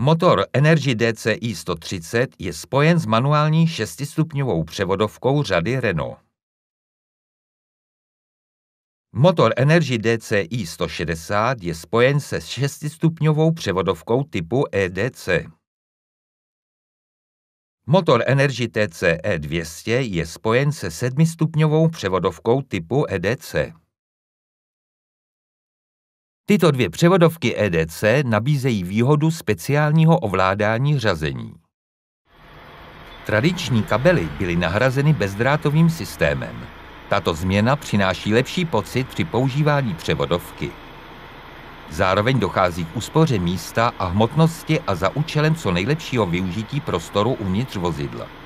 Motor Energy DCI 130 je spojen s manuální šestistupňovou převodovkou řady Renault. Motor Energy DCI 160 je spojen se šestistupňovou převodovkou typu EDC. Motor Energy TCE 200 je spojen se sedmistupňovou převodovkou typu EDC. Tyto dvě převodovky EDC nabízejí výhodu speciálního ovládání řazení. Tradiční kabely byly nahrazeny bezdrátovým systémem. Tato změna přináší lepší pocit při používání převodovky. Zároveň dochází k úspoře místa a hmotnosti a za účelem co nejlepšího využití prostoru uvnitř vozidla.